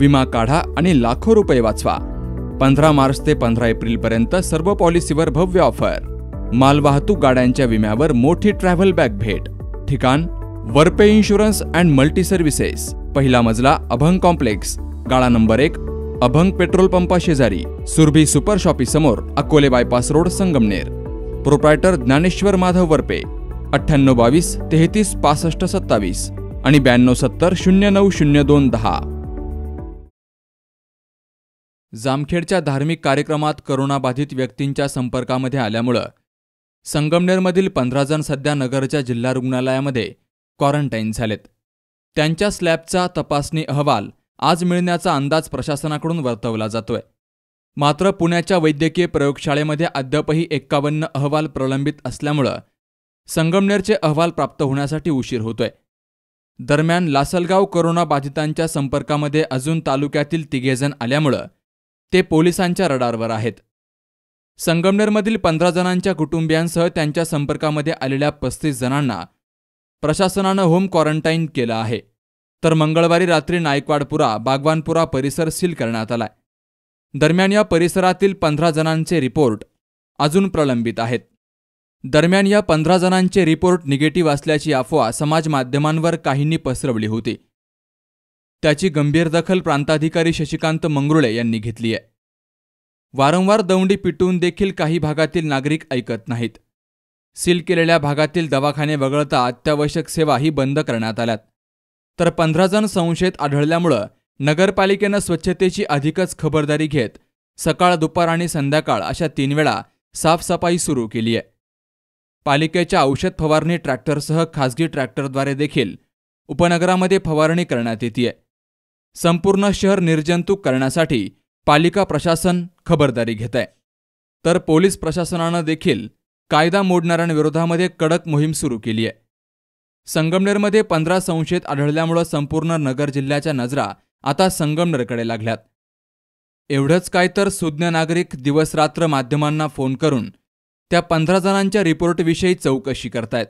विमा काढा आणि लाखो रुपये वाचवा पंधरा मार्च ते पंधरा पर्यंत सर्व पॉलिसीवर भव्य ऑफर मालवाहतूक गाड्यांच्या विम्यावर मोठी ट्रॅव्हल बॅग भेट ठिकाण Varpe insurance and multi services पहिला मजला अभंग कॉम्प्लेक्स गाळा नंबर एक अभंग पेट्रोल पंपा शेजारी सुरभी सुपर शॉपी समोर Akole bypass road Sangamner proprietor Dnyaneshwar Madhav Varpe अठ्ठ्याण्णव बावीस तेहतीस पासष्ट सत्तावीस आणि ब्याण्णव सत्तर शून्य नऊ शून्य दोन दहा जामखेडच्या धार्मिक कार्यक्रमात करोनाबाधित व्यक्तींच्या संपर्कामध्ये आल्यामुळं संगमनेरमधील पंधरा जण सध्या नगरच्या जिल्हा रुग्णालयामध्ये क्वारंटाईन झालेत त्यांच्या स्लॅबचा तपासणी अहवाल आज मिळण्याचा अंदाज प्रशासनाकडून वर्तवला जातोय मात्र पुण्याच्या वैद्यकीय प्रयोगशाळेमध्ये अद्यापही एक्कावन्न अहवाल प्रलंबित असल्यामुळं संगमनेरचे अहवाल प्राप्त होण्यासाठी उशीर होतोय दरम्यान लासलगाव कोरोना संपर्कामध्ये अजून तालुक्यातील तिघेजण आल्यामुळं ते पोलिसांच्या रडारवर आहेत संगमनेरमधील पंधरा जणांच्या कुटुंबियांसह त्यांच्या संपर्कामध्ये आलेल्या पस्तीस जणांना प्रशासनानं होम क्वारंटाईन केलं आहे तर मंगळवारी रात्री नायकवाडपुरा बागवानपुरा परिसर सील करण्यात आलाय दरम्यान या परिसरातील पंधरा जणांचे रिपोर्ट अजून प्रलंबित आहेत दरम्यान या पंधरा जणांचे रिपोर्ट निगेटिव्ह असल्याची अफवा समाज माध्यमांवर काहींनी पसरवली होती त्याची गंभीर दखल प्रांताधिकारी शशिकांत मंगरुळे यांनी घेतली आहे वारंवार दौंडी पिटून देखील काही भागातील नागरिक ऐकत नाहीत सील केलेल्या भागातील दवाखाने वगळता अत्यावश्यक सेवा ही बंद करण्यात आल्यात तर पंधरा जण संशयित आढळल्यामुळं नगरपालिकेनं स्वच्छतेची अधिकच खबरदारी घेत सकाळ दुपार आणि संध्याकाळ अशा तीन वेळा साफसफाई सुरू केली आहे पालिकेच्या औषध फवारणी ट्रॅक्टरसह खासगी ट्रॅक्टरद्वारे देखील उपनगरामध्ये फवारणी करण्यात येते संपूर्ण शहर निर्जंतुक करण्यासाठी पालिका प्रशासन खबरदारी घेत आहे तर पोलीस प्रशासनानं देखील कायदा मोडणाऱ्यांविरोधामध्ये कडक मोहीम सुरू केली आहे संगमनेरमध्ये पंधरा संशयित आढळल्यामुळं संपूर्ण नगर जिल्ह्याच्या नजरा आता संगमनेरकडे लागल्यात एवढंच काय तर सुज्ञ नागरिक दिवसरात्र माध्यमांना फोन करून त्या पंधरा जणांच्या रिपोर्टविषयी चौकशी करतायत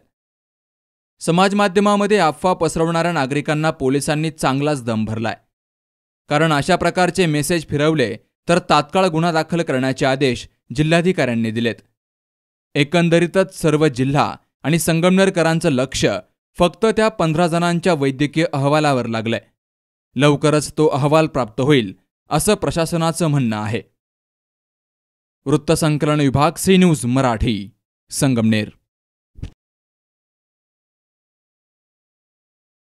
समाजमाध्यमामध्ये अफवा पसरवणाऱ्या नागरिकांना पोलिसांनी चांगलाच दम भरलाय कारण अशा प्रकारचे मेसेज फिरवले तर तात्काळ गुन्हा दाखल करण्याचे आदेश जिल्हाधिकाऱ्यांनी दिलेत एकंदरीतच सर्व जिल्हा आणि संगमनेरकरांचं लक्ष फक्त त्या पंधरा जणांच्या वैद्यकीय अहवालावर लागलंय लवकरच तो अहवाल प्राप्त होईल असं प्रशासनाचं म्हणणं आहे वृत्तसंकलन विभाग सी न्यूज मराठी संगमनेर